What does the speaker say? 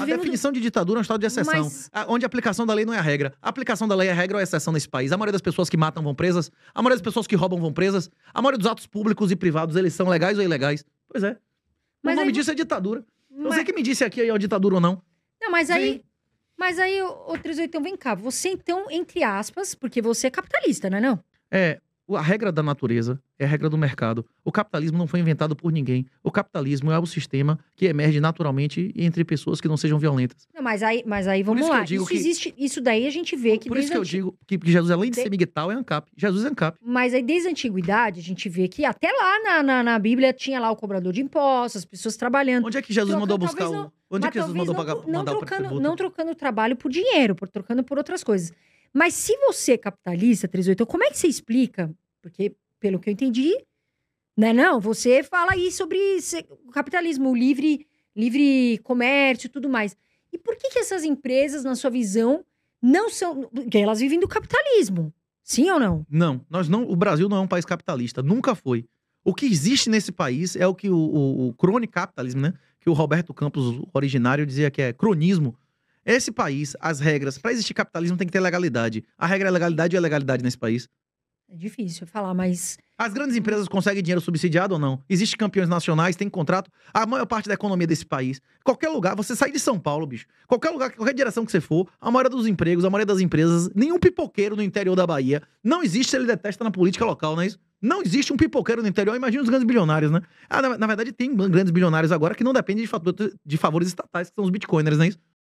a definição de ditadura é um estado de exceção, Mas... onde a aplicação da lei não é a regra. A aplicação da lei é a regra ou é a exceção nesse país. A maioria das pessoas que matam vão presas, a maioria das pessoas que roubam vão presas, a maioria dos atos públicos e privados, eles são legais ou ilegais. Pois é. Mas o nome aí... disso é ditadura. Mas... Você que me disse aqui aí é ditadura ou não. Não, mas aí. Mas aí, ô 381, vem cá. Você então, entre aspas, porque você é capitalista, não é não? É, a regra da natureza é a regra do mercado. O capitalismo não foi inventado por ninguém. O capitalismo é o sistema que emerge naturalmente entre pessoas que não sejam violentas. Não, mas aí, mas aí vamos isso lá. Isso que... existe, isso daí a gente vê que Por isso que eu digo que Jesus além de, de... ser miguetal, é ancap. Jesus é ancap. Mas aí desde a antiguidade a gente vê que até lá na, na, na Bíblia tinha lá o cobrador de impostos, as pessoas trabalhando. Onde é que Jesus trocando, mandou buscar o... Onde é que Jesus mandou não, pagar, não, trocando, não trocando trabalho por dinheiro, por trocando por outras coisas. Mas se você é capitalista, 38, como é que você explica? Porque, pelo que eu entendi, né, não, você fala aí sobre o capitalismo, o livre, livre comércio e tudo mais. E por que, que essas empresas, na sua visão, não são. Porque elas vivem do capitalismo. Sim ou não? Não, nós não. O Brasil não é um país capitalista, nunca foi. O que existe nesse país é o que o, o, o crone capitalismo, né? Que o Roberto Campos, originário, dizia que é cronismo esse país, as regras, para existir capitalismo tem que ter legalidade. A regra é legalidade e a legalidade nesse país. É difícil falar, mas. As grandes empresas conseguem dinheiro subsidiado ou não? Existem campeões nacionais, tem contrato. A maior parte da economia desse país. Qualquer lugar, você sai de São Paulo, bicho. Qualquer lugar, qualquer direção que você for, a maioria dos empregos, a maioria das empresas, nenhum pipoqueiro no interior da Bahia. Não existe, ele detesta na política local, não é isso? Não existe um pipoqueiro no interior, imagina os grandes bilionários, né? Ah, na, na verdade, tem grandes bilionários agora que não dependem de, fator, de favores estatais, que são os bitcoiners, não é isso?